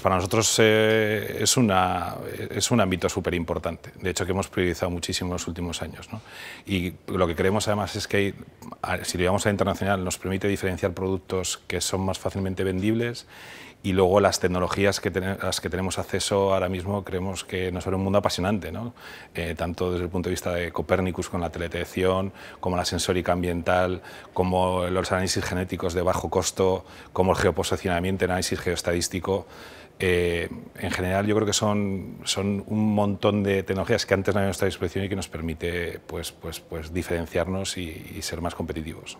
Para nosotros eh, es, es un ámbito súper importante, de hecho que hemos priorizado muchísimo en los últimos años. Y lo que creemos además es que si lo llevamos a internacional nos permite diferenciar productos que son más fácilmente vendibles y luego las tecnologías que a las que tenemos acceso ahora mismo creemos que nos abre un mundo apasionante, eh, tanto desde el punto de vista de Copérnicus con la teletección, como la sensórica ambiental, como los análisis genéticos de bajo costo, como el geoposicionamiento, análisis geoestadístico. Eh, en general yo creo que son, un montón de tecnologías que antes no habían estado disposición y que nos permite pues, pues, pues diferenciarnos y ser más competitivos.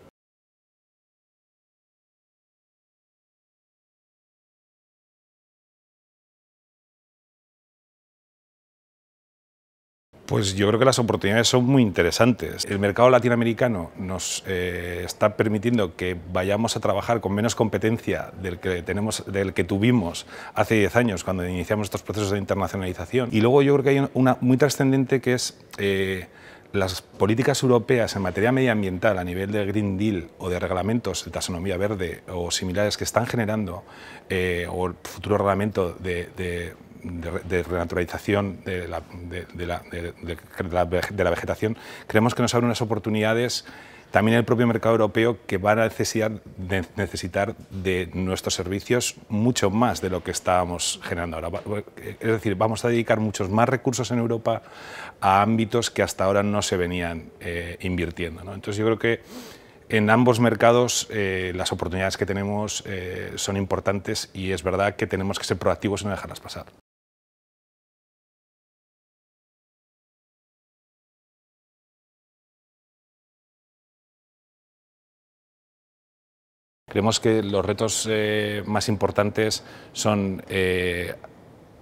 Pues yo creo que las oportunidades son muy interesantes. El mercado latinoamericano nos eh, está permitiendo que vayamos a trabajar con menos competencia del que, tenemos, del que tuvimos hace 10 años cuando iniciamos estos procesos de internacionalización. Y luego yo creo que hay una muy trascendente que es... Eh, las políticas europeas en materia medioambiental a nivel de Green Deal o de reglamentos de taxonomía verde o similares que están generando, eh, o el futuro reglamento de, de, renaturalización de la, de, la, vegetación, creemos que nos abre unas oportunidades también el propio mercado europeo que van a necesitar de, necesitar de, nuestros servicios mucho más de lo que estábamos generando ahora. Eh, es decir, vamos a dedicar muchos más recursos en Europa a ámbitos que hasta ahora no se venían eh, invirtiendo. Entonces yo creo que en ambos mercados eh, las oportunidades que tenemos son importantes y es verdad que tenemos que ser proactivos y no dejarlas pasar. Creemos que los retos eh, más importantes son eh,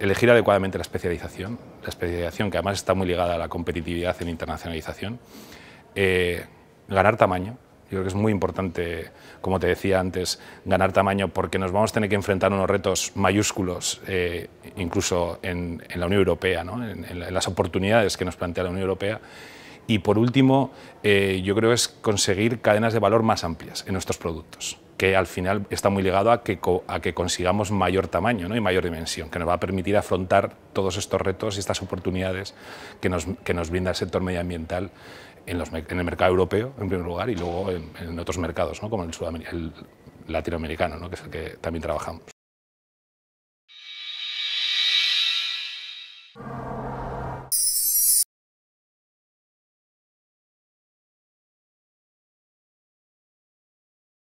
elegir adecuadamente la especialización, la especialización que además está muy ligada a la competitividad en internacionalización, eh, ganar tamaño. Yo creo que es muy importante, como te decía antes, ganar tamaño porque nos vamos a tener que enfrentar a unos retos mayúsculos, incluso en, la Unión Europea, en, en las oportunidades que nos plantea la Unión Europea. Y por último, yo creo que es conseguir cadenas de valor más amplias en nuestros productos que al final está muy ligado a que, a que consigamos mayor tamaño ¿no? y mayor dimensión, que nos va a permitir afrontar todos estos retos y estas oportunidades que nos, que nos brinda el sector medioambiental en, el mercado europeo, en primer lugar, y luego en, otros mercados, como el, el latinoamericano, que es el que también trabajamos.